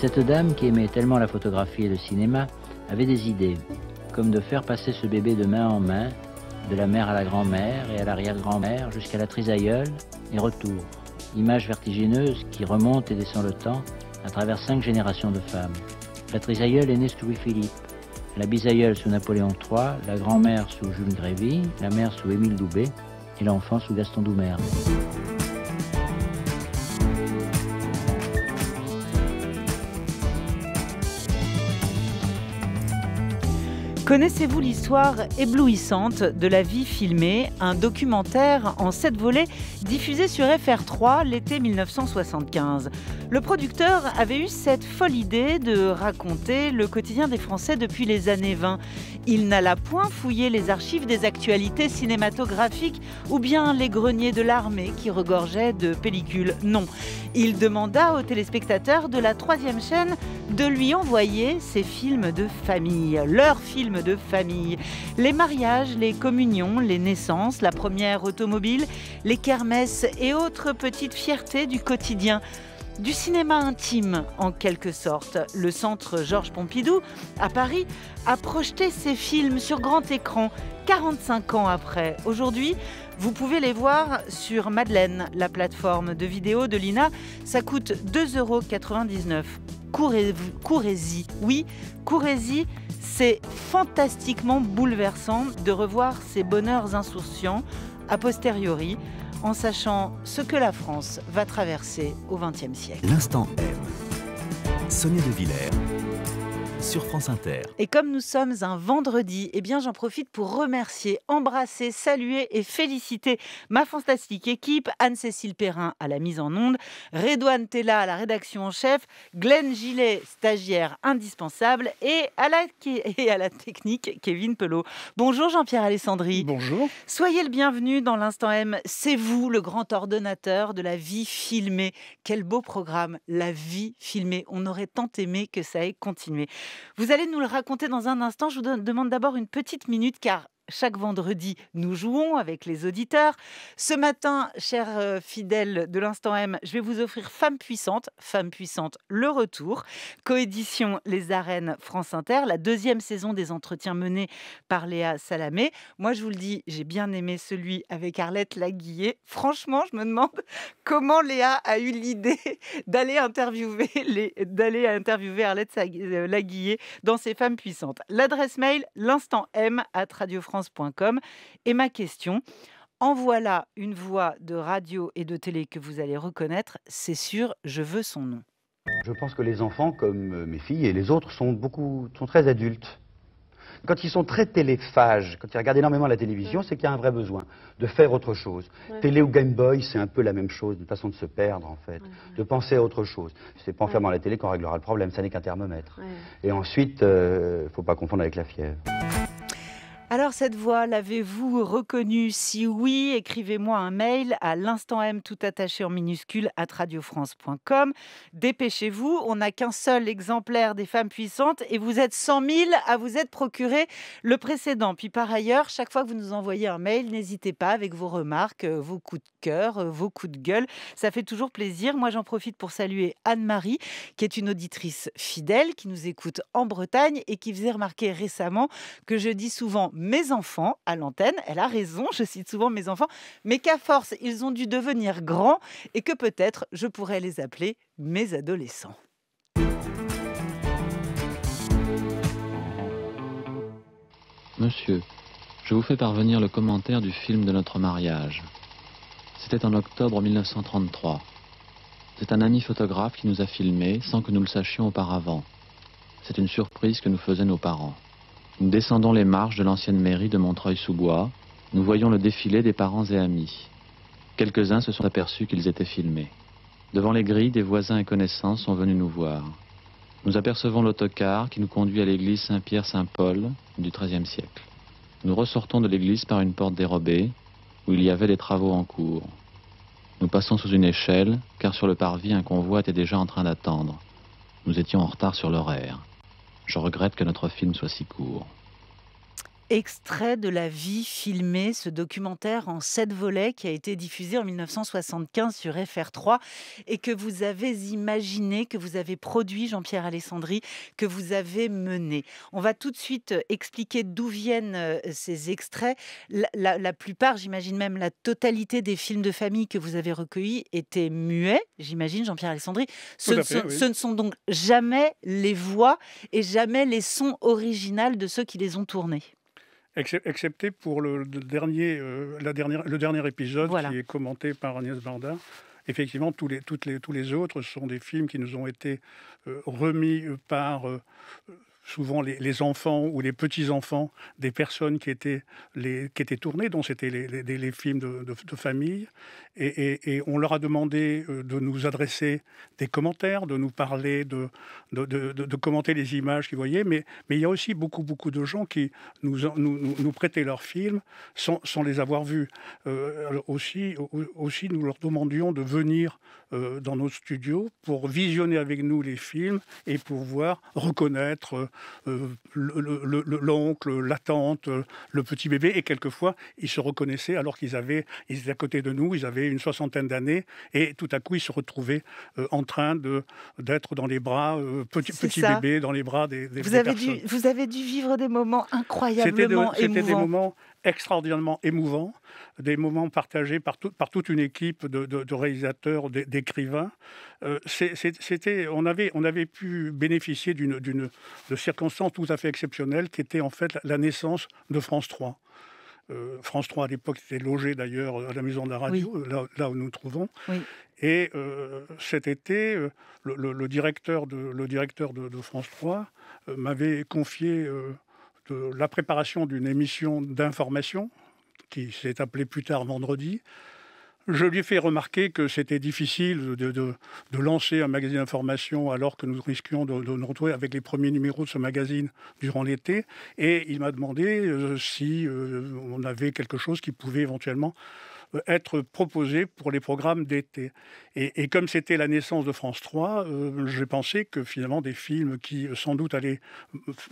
Cette dame, qui aimait tellement la photographie et le cinéma, avait des idées, comme de faire passer ce bébé de main en main, de la mère à la grand-mère et à l'arrière-grand-mère jusqu'à la trisaïeule et retour. Image vertigineuse qui remonte et descend le temps à travers cinq générations de femmes. La trisaïeule est née sous Louis-Philippe, la bisaïeule sous Napoléon III, la grand-mère sous Jules Grévy, la mère sous Émile Doubet et l'enfant sous Gaston Doumer. Connaissez-vous l'histoire éblouissante de la vie filmée, un documentaire en sept volets diffusé sur FR3 l'été 1975 Le producteur avait eu cette folle idée de raconter le quotidien des Français depuis les années 20. Il n'alla point fouiller les archives des actualités cinématographiques ou bien les greniers de l'armée qui regorgeaient de pellicules. Non, il demanda aux téléspectateurs de la troisième chaîne de lui envoyer ses films de famille, leurs films de famille. Les mariages, les communions, les naissances, la première automobile, les kermesses et autres petites fiertés du quotidien. Du cinéma intime, en quelque sorte, le centre Georges Pompidou, à Paris, a projeté ses films sur grand écran 45 ans après. Aujourd'hui, vous pouvez les voir sur Madeleine, la plateforme de vidéo de l'INA. Ça coûte 2,99 euros. Courez-y, oui, courez-y. C'est fantastiquement bouleversant de revoir ces bonheurs insouciants a posteriori en sachant ce que la France va traverser au XXe siècle. L'instant M. Sonia de Villers sur France Inter. Et comme nous sommes un vendredi, eh bien j'en profite pour remercier, embrasser, saluer et féliciter ma fantastique équipe, Anne-Cécile Perrin à la mise en onde, Redouane Tella à la rédaction en chef, Glenn Gillet, stagiaire indispensable, et à la, et à la technique, Kevin Pelot. Bonjour Jean-Pierre Alessandri. Bonjour. Soyez le bienvenu dans l'instant M. C'est vous le grand ordonnateur de la vie filmée. Quel beau programme, la vie filmée. On aurait tant aimé que ça ait continué. Vous allez nous le raconter dans un instant. Je vous demande d'abord une petite minute car chaque vendredi, nous jouons avec les auditeurs. Ce matin, chers euh, fidèles de l'Instant M, je vais vous offrir Femme puissante, Femme puissante, le retour. Coédition Les Arènes France Inter, la deuxième saison des entretiens menés par Léa Salamé. Moi, je vous le dis, j'ai bien aimé celui avec Arlette Laguillet. Franchement, je me demande comment Léa a eu l'idée d'aller interviewer, les, d'aller interviewer Arlette euh, Laguillet dans ses Femmes puissantes. L'adresse mail, l'instant M à Radio France et ma question, en voilà une voix de radio et de télé que vous allez reconnaître, c'est sûr, je veux son nom. Je pense que les enfants, comme euh, mes filles et les autres, sont beaucoup, sont très adultes. Quand ils sont très téléphages, quand ils regardent énormément la télévision, c'est qu'il y a un vrai besoin de faire autre chose. Télé ou Game Boy, c'est un peu la même chose, une façon de se perdre en fait, de penser à autre chose. C'est pas en fermant la télé qu'on réglera le problème, ça n'est qu'un thermomètre. Et ensuite, ne euh, faut pas confondre avec la fièvre. Alors cette voix, l'avez-vous reconnue Si oui, écrivez-moi un mail à l'instant M tout attaché en minuscule à radiofrance.com. Dépêchez-vous, on n'a qu'un seul exemplaire des femmes puissantes et vous êtes 100 000 à vous être procuré le précédent. Puis par ailleurs, chaque fois que vous nous envoyez un mail, n'hésitez pas avec vos remarques, euh, vos coups de cœur, euh, vos coups de gueule. Ça fait toujours plaisir. Moi j'en profite pour saluer Anne-Marie qui est une auditrice fidèle qui nous écoute en Bretagne et qui faisait remarquer récemment que je dis souvent mes enfants à l'antenne. Elle a raison, je cite souvent mes enfants, mais qu'à force, ils ont dû devenir grands et que peut-être je pourrais les appeler mes adolescents. Monsieur, je vous fais parvenir le commentaire du film de notre mariage. C'était en octobre 1933. C'est un ami photographe qui nous a filmés sans que nous le sachions auparavant. C'est une surprise que nous faisaient nos parents. Nous descendons les marches de l'ancienne mairie de Montreuil-sous-Bois. Nous voyons le défilé des parents et amis. Quelques-uns se sont aperçus qu'ils étaient filmés. Devant les grilles, des voisins et connaissances sont venus nous voir. Nous apercevons l'autocar qui nous conduit à l'église Saint-Pierre-Saint-Paul du XIIIe siècle. Nous ressortons de l'église par une porte dérobée où il y avait des travaux en cours. Nous passons sous une échelle car sur le parvis un convoi était déjà en train d'attendre. Nous étions en retard sur l'horaire. Je regrette que notre film soit si court. Extrait de la vie filmée, ce documentaire en sept volets qui a été diffusé en 1975 sur FR3 et que vous avez imaginé, que vous avez produit, Jean-Pierre Alessandri, que vous avez mené. On va tout de suite euh, expliquer d'où viennent euh, ces extraits. La, plupart, j'imagine même la totalité des films de famille que vous avez recueillis étaient muets, j'imagine, Jean-Pierre Alessandri. Ce, ce ne sont donc jamais les voix et jamais les sons originales de ceux qui les ont tournés. Excepté pour le, dernier, euh, la dernière, le dernier épisode qui est commenté par Agnès Varda. Effectivement, tous les, toutes les, tous les autres sont des films qui nous ont été euh, remis euh, par souvent les, enfants ou les petits-enfants des personnes qui étaient, qui étaient tournées, dont c'était les, films de, famille. Et, on leur a demandé euh, de nous adresser des commentaires, de nous parler, de, commenter les images qu'ils voyaient. Mais, il y a aussi beaucoup, beaucoup de gens qui nous, nous, nous prêtaient leurs films sans, les avoir vus. Euh, aussi, aussi, nous leur demandions de venir euh, dans nos studios pour visionner avec nous les films et pouvoir reconnaître euh, l'oncle, la tante, le petit bébé. Et quelquefois, ils se reconnaissaient alors qu'ils avaient, ils étaient à côté de nous, ils avaient une soixantaine d'années et tout à coup, ils se retrouvaient euh, en train d'être dans les bras, petit, petit bébé, dans les bras des, vous avez Dû, vous avez dû vivre des moments incroyablement émouvants. Des moments extraordinairement émouvant, des moments partagés par, par toute une équipe de, réalisateurs, d'écrivains. Euh, c'était, on avait, on avait pu bénéficier d'une, de circonstances tout à fait exceptionnelle qui était en fait la naissance de France 3. Euh, France 3 à l'époque était logée d'ailleurs à la maison de la radio, là, où nous nous trouvons. Et euh, cet été, le, directeur de, le directeur de, de France 3 m'avait confié la préparation d'une émission d'information qui s'est appelée plus tard vendredi. Je lui ai fait remarquer que c'était difficile de, lancer un magazine d'information alors que nous risquions de, nous retrouver avec les premiers numéros de ce magazine durant l'été. Et il m'a demandé euh, si euh, on avait quelque chose qui pouvait éventuellement euh, être proposé pour les programmes d'été. Et, comme c'était la naissance de France 3, euh, j'ai pensé que finalement des films qui euh, sans doute allaient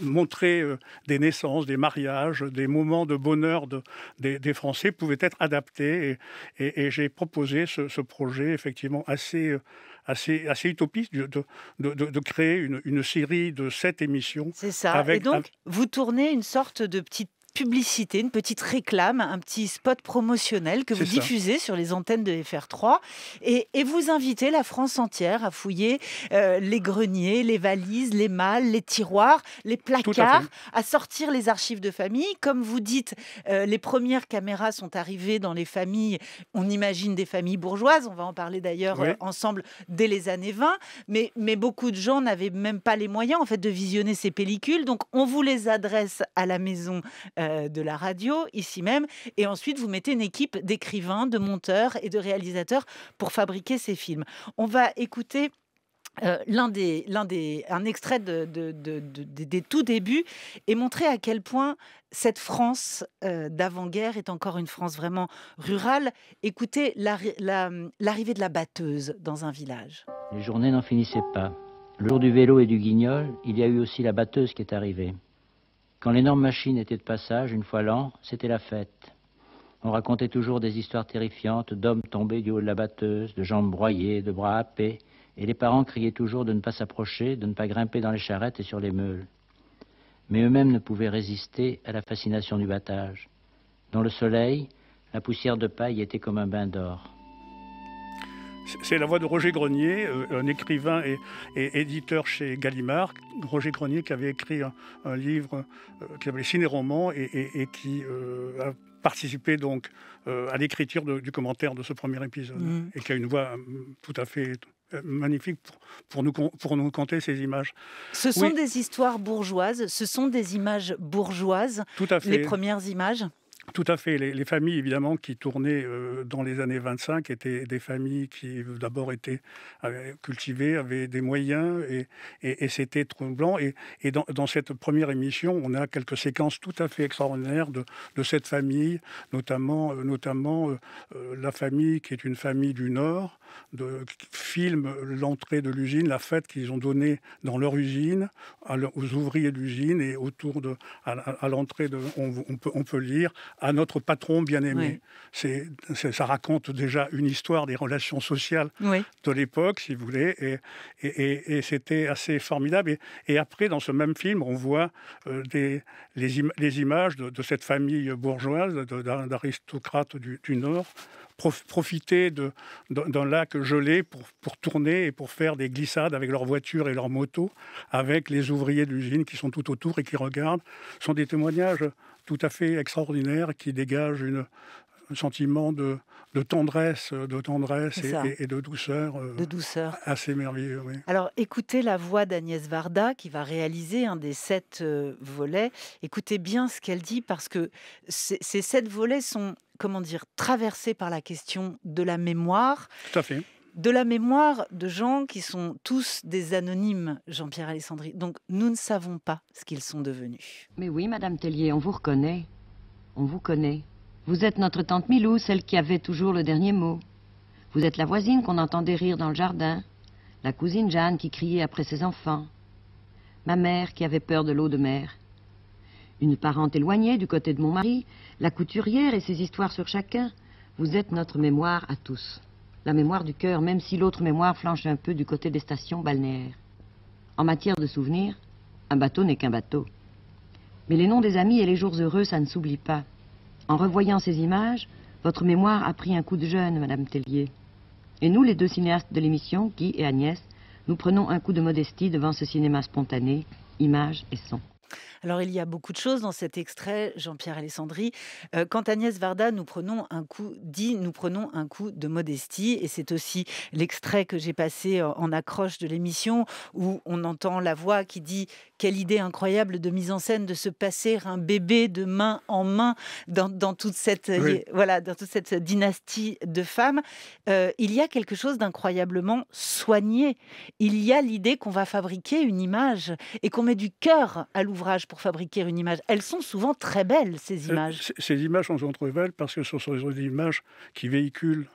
montrer des naissances, des mariages, des moments de bonheur de, des, Français pouvaient être adaptés. Et, j'ai proposé ce, projet effectivement assez... Assez, assez, utopiste de, créer une, série de sept émissions. C'est ça. et donc, vous tournez une sorte de petite publicité, une petite réclame, un petit spot promotionnel que vous diffusez sur les antennes de FR3 et, vous invitez la France entière à fouiller euh, les greniers, les valises, les malles, les tiroirs, les placards, à, sortir les archives de famille. Comme vous dites, euh, les premières caméras sont arrivées dans les familles, on imagine des familles bourgeoises, on va en parler d'ailleurs euh, ensemble dès les années 20, mais, mais beaucoup de gens n'avaient même pas les moyens en fait de visionner ces pellicules, donc on vous les adresse à la maison euh, de la radio, ici même. Et ensuite, vous mettez une équipe d'écrivains, de monteurs et de réalisateurs pour fabriquer ces films. On va écouter... Euh, un extrait de, des tout débuts et montrer à quel point cette France euh, d'avant-guerre est encore une France vraiment rurale. Écoutez l'arrivée de la batteuse dans un village. Les journées n'en finissaient pas. Le jour du vélo et du guignol, il y a eu aussi la batteuse qui est arrivée. Quand l'énorme machine était de passage, une fois l'an, c'était la fête. On racontait toujours des histoires terrifiantes d'hommes tombés du haut de la batteuse, de jambes broyées, de bras happés, et les parents criaient toujours de ne pas s'approcher, de ne pas grimper dans les charrettes et sur les meules. Mais eux-mêmes ne pouvaient résister à la fascination du battage. Dans le soleil, la poussière de paille était comme un bain d'or. C'est la voix de Roger Grenier, euh, un écrivain et, éditeur chez Gallimard. Roger Grenier qui avait écrit un, livre euh, qui s'appelait Ciné-Roman et, qui euh, a participé donc à l'écriture du commentaire de ce premier épisode mm. et qui a une voix tout à fait magnifique pour, nous, pour conter ces images. Ce sont des histoires bourgeoises, ce sont des images bourgeoises, les premières images tout à fait. Les, familles, évidemment, qui tournaient euh, dans les années 25 étaient des familles qui, d'abord, étaient cultivées, avaient des moyens, et, et, c'était tremblant. Et, dans, cette première émission, on a quelques séquences tout à fait extraordinaires de, cette famille, notamment, euh, notamment euh, la famille qui est une famille du Nord, de, qui filme l'entrée de l'usine, la fête qu'ils ont donnée dans leur usine, aux ouvriers de l'usine et autour de, à, l'entrée de, peut, on peut lire à notre patron bien-aimé. C'est, ça raconte déjà une histoire des relations sociales de l'époque, si vous voulez, et, et, c'était assez formidable. Et, après, dans ce même film, on voit euh, des, les, images de, cette famille bourgeoise, d'aristocrates du, Nord, profiter d'un lac gelé pour, pour, tourner et pour faire des glissades avec leurs voitures et leurs motos, avec les ouvriers de l'usine qui sont tout autour et qui regardent. Ce sont des témoignages tout à fait extraordinaire qui dégage une, un sentiment de, tendresse, de tendresse et, de douceur. Euh, de douceur. Assez merveilleux, oui. Alors, écoutez la voix d'Agnès Varda, qui va réaliser un des sept euh, volets. Écoutez bien ce qu'elle dit, parce que ces sept volets sont, comment dire, traversés par la question de la mémoire. Tout à fait de la mémoire de gens qui sont tous des anonymes, Jean-Pierre Alessandri. Donc nous ne savons pas ce qu'ils sont devenus. Mais oui, Madame Tellier, on vous reconnaît. On vous connaît. Vous êtes notre tante Milou, celle qui avait toujours le dernier mot. Vous êtes la voisine qu'on entendait rire dans le jardin. La cousine Jeanne qui criait après ses enfants. Ma mère qui avait peur de l'eau de mer. Une parente éloignée du côté de mon mari, la couturière et ses histoires sur chacun. Vous êtes notre mémoire à tous la mémoire du cœur, même si l'autre mémoire flanche un peu du côté des stations balnéaires. En matière de souvenirs, un bateau n'est qu'un bateau. Mais les noms des amis et les jours heureux, ça ne s'oublie pas. En revoyant ces images, votre mémoire a pris un coup de jeûne, Madame Tellier. Et nous, les deux cinéastes de l'émission, Guy et Agnès, nous prenons un coup de modestie devant ce cinéma spontané, images et sons. Alors il y a beaucoup de choses dans cet extrait, Jean-Pierre Alessandri. Euh, quand Agnès Varda nous prenons un coup, dit nous prenons un coup de modestie, et c'est aussi l'extrait que j'ai passé euh, en accroche de l'émission où on entend la voix qui dit quelle idée incroyable de mise en scène de se passer un bébé de main en main dans, toute cette euh, voilà dans toute cette dynastie de femmes. il y a quelque chose d'incroyablement soigné. Il y a l'idée qu'on va fabriquer une image et qu'on met du cœur à l'ouvrage pour fabriquer une image. Elles sont souvent très belles, ces euh, images. Ces images sont très belles parce que ce sont des images qui véhiculent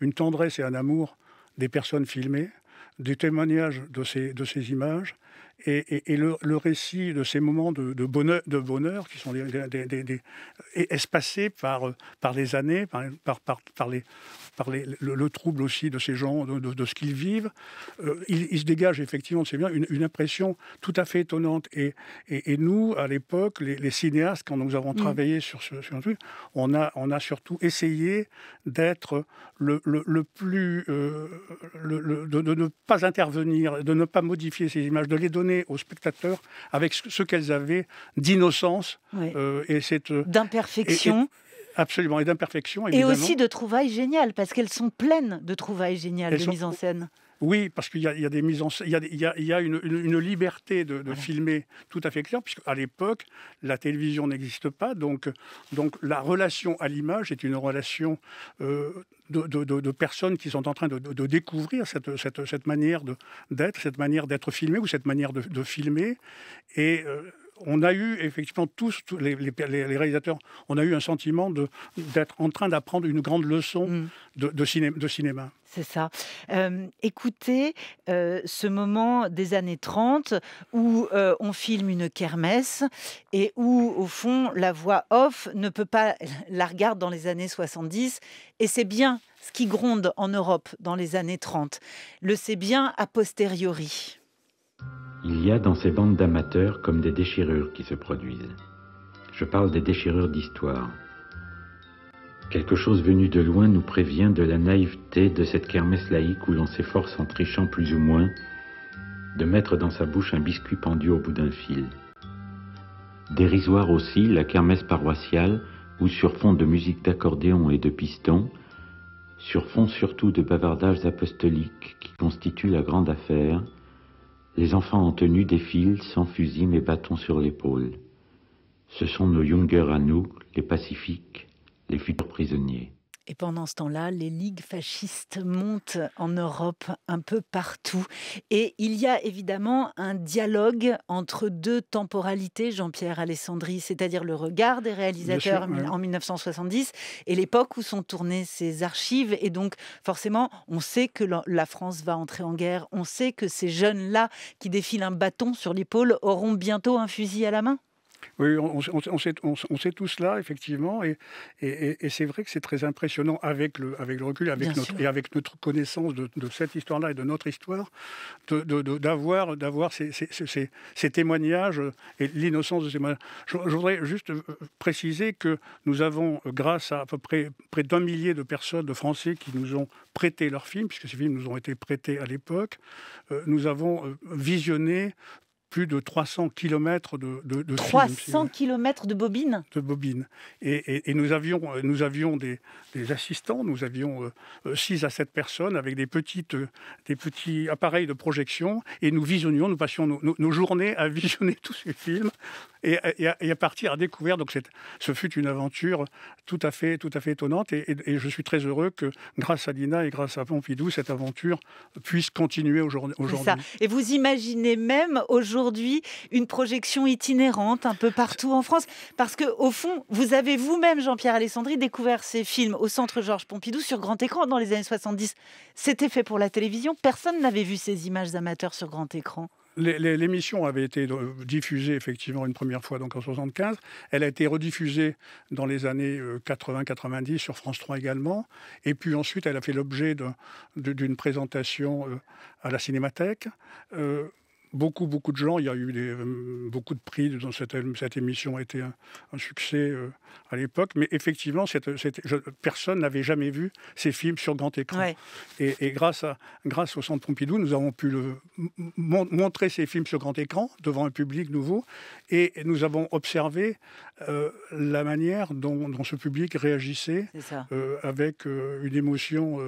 une tendresse et un amour des personnes filmées, des témoignages de ces, de ces images et, le, récit de ces moments de, bonheur, de bonheur, qui sont espacés par, euh, par les années, par, par, par les, par le, trouble aussi de ces gens, de, ce qu'ils vivent. Euh, il, se dégage effectivement, c'est bien, une, impression tout à fait étonnante. Et, et, nous, à l'époque, les, cinéastes, quand nous avons mm. travaillé sur ce, sur truc, on a, on a surtout essayé d'être le, le, plus. Euh, de, ne pas intervenir, de ne pas modifier ces images, de les donner aux spectateurs avec ce, qu'elles avaient d'innocence euh, et cette. d'imperfection. Absolument, et d'imperfections. Et aussi de trouvailles géniales, parce qu'elles sont pleines de trouvailles géniales, de mise en scène. Oui, parce qu'il y, a des mises en il y a, il y a, il y a une, une, liberté de, filmer tout à fait claire, puisque à l'époque la télévision n'existe pas, donc donc la relation à l'image est une relation euh, de, de, personnes qui sont en train de, découvrir cette, cette, cette manière d'être, cette manière d'être filmé ou cette manière de, filmer, et euh, on a eu effectivement tous, les, réalisateurs, on a eu un sentiment d'être en train d'apprendre une grande leçon mm. de, cinéma. C'est ça. Euh, écoutez euh, ce moment des années 30 où euh, on filme une kermesse et où, au fond, la voix off ne peut pas la regarder dans les années 70. Et c'est bien ce qui gronde en Europe dans les années 30. Le sait bien a posteriori. Il y a dans ces bandes d'amateurs comme des déchirures qui se produisent. Je parle des déchirures d'histoire. Quelque chose venu de loin nous prévient de la naïveté de cette kermesse laïque où l'on s'efforce en trichant plus ou moins de mettre dans sa bouche un biscuit pendu au bout d'un fil. Dérisoire aussi la kermesse paroissiale où sur fond de musique d'accordéon et de piston, sur fond surtout de bavardages apostoliques qui constituent la grande affaire, les enfants en tenue défilent sans fusil mais bâtons sur l'épaule. Ce sont nos Jungers à nous, les pacifiques, les futurs prisonniers. Et pendant ce temps-là, les ligues fascistes montent en Europe un peu partout. Et il y a évidemment un dialogue entre deux temporalités, Jean-Pierre Alessandri, c'est-à-dire le regard des réalisateurs en 1970 et l'époque où sont tournées ces archives. Et donc, forcément, on sait que la France va entrer en guerre. On sait que ces jeunes-là qui défilent un bâton sur l'épaule auront bientôt un fusil à la main. Oui, on, sait, on, sait, tout cela, effectivement, et, c'est vrai que c'est très impressionnant avec le, recul avec notre, et avec notre connaissance de, cette histoire-là et de notre histoire, d'avoir d'avoir ces, témoignages et l'innocence de ces témoignages. Je, voudrais juste euh, préciser que nous avons, grâce à à peu près, près d'un millier de personnes, de Français, qui nous ont prêté leurs films, puisque ces films nous ont été prêtés à l'époque, euh, nous avons euh, visionné plus de 300 km de, de, 300 km de bobines De bobines. Et, et, nous avions, euh, nous avions des, des assistants, nous avions 6 euh, euh, à 7 personnes avec des, petites, des petits appareils de projection et nous visionnions, nous passions nos, nos, journées à visionner tous ces films et, et à, partir à découvert. Donc ce fut une aventure tout à fait, tout à fait étonnante et, je suis très heureux que grâce à Lina et grâce à Pompidou, cette aventure puisse continuer aujourd'hui. et vous imaginez même aujourd'hui aujourd'hui une projection itinérante un peu partout en France Parce que au fond, vous avez vous-même, Jean-Pierre Alessandri, découvert ces films au Centre Georges Pompidou sur grand écran dans les années 70. C'était fait pour la télévision. Personne n'avait vu ces images amateurs sur grand écran. L'émission avait été euh, diffusée effectivement une première fois donc en 75. Elle a été rediffusée dans les années 80-90 euh, sur France 3 également. Et puis ensuite, elle a fait l'objet d'une présentation euh, à la Cinémathèque beaucoup, beaucoup de gens. Il y a eu euh, beaucoup de prix dans cette, cette émission, a été un, succès euh, à l'époque. Mais effectivement, cette, personne n'avait jamais vu ces films sur grand écran. Et, grâce, grâce au Centre Pompidou, nous avons pu le, montrer ces films sur grand écran devant un public nouveau. Et nous avons observé euh, la manière dont, ce public réagissait avec une émotion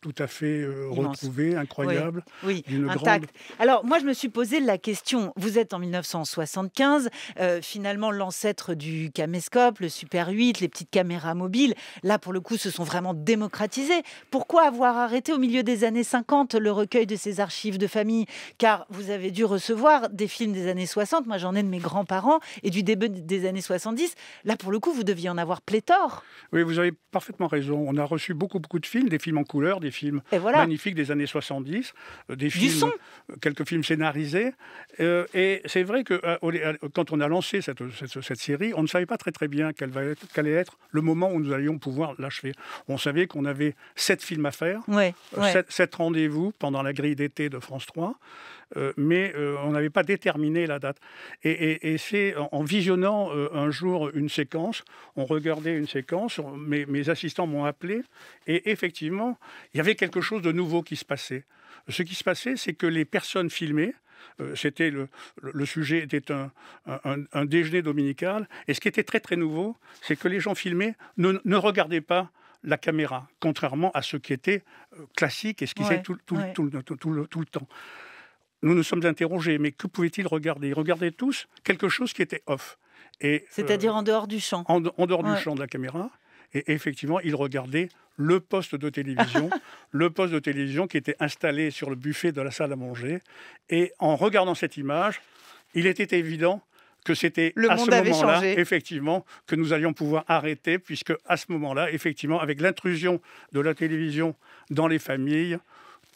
tout à fait retrouvée, incroyable. Oui, oui. Alors, moi, je me suis poser la question. Vous êtes en 1975, euh, finalement l'ancêtre du caméscope, le Super 8, les petites caméras mobiles. Là, pour le coup, se sont vraiment démocratisés. Pourquoi avoir arrêté au milieu des années 50 le recueil de ces archives de famille Car vous avez dû recevoir des films des années 60. Moi, j'en ai de mes grands-parents et du début des années 70. Là, pour le coup, vous deviez en avoir pléthore. Oui, vous avez parfaitement raison. On a reçu beaucoup, beaucoup de films, des films en couleur, des films voilà. magnifiques des années 70, euh, des films, du euh, quelques films scénarisés euh, et c'est vrai que euh, euh, quand on a lancé cette, série, on ne savait pas très très bien quel, allait être le moment où nous allions pouvoir l'achever. On savait qu'on avait sept films à faire, sept, rendez-vous pendant la grille d'été de France 3. mais on n'avait pas déterminé la date. Et, c'est en, visionnant un jour une séquence, on regardait une séquence, mes, mes, assistants m'ont appelé, et effectivement, il y avait quelque chose de nouveau qui se passait. Ce qui se passait, c'est que les personnes filmées euh, c'était le, sujet était un, déjeuner dominical. Et ce qui était très très nouveau, c'est que les gens filmés ne, regardaient pas la caméra, contrairement à ce qui était euh, classique et ce qu'ils ouais, tout, tout, le, temps. Nous nous sommes interrogés, mais que pouvaient-ils regarder Ils regardaient tous quelque chose qui était off. Euh, C'est-à-dire en dehors du champ. En, dehors du champ de la caméra. Et effectivement, il regardait le poste de télévision, le poste de télévision qui était installé sur le buffet de la salle à manger. Et en regardant cette image, il était évident que c'était à ce moment-là, effectivement, que nous allions pouvoir arrêter, puisque à ce moment-là, effectivement, avec l'intrusion de la télévision dans les familles,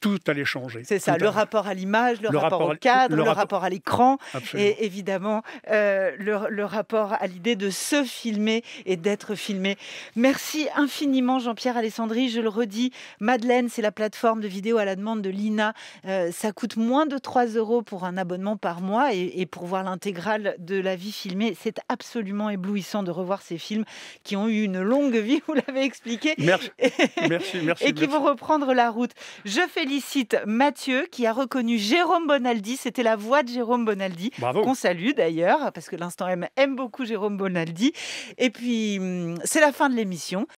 tout allait changer. C'est ça, le rapport à l'image, le, rapport, au cadre, le, rapport, à l'écran, et évidemment euh, le, rapport à l'idée de se filmer et d'être filmé. Merci infiniment Jean-Pierre Alessandri, je le redis, Madeleine, c'est la plateforme de vidéo à la demande de l'INA. Euh, ça coûte moins de 3 euros pour un abonnement par mois et, pour voir l'intégrale de la vie filmée. C'est absolument éblouissant de revoir ces films qui ont eu une longue vie, vous l'avez expliqué. Merci, et, merci, Et qui vont reprendre la route. Je fais félicite Mathieu qui a reconnu Jérôme Bonaldi. C'était la voix de Jérôme Bonaldi. On salue d'ailleurs, parce que l'instant M aime beaucoup Jérôme Bonaldi. Et puis, hum, c'est la fin de l'émission.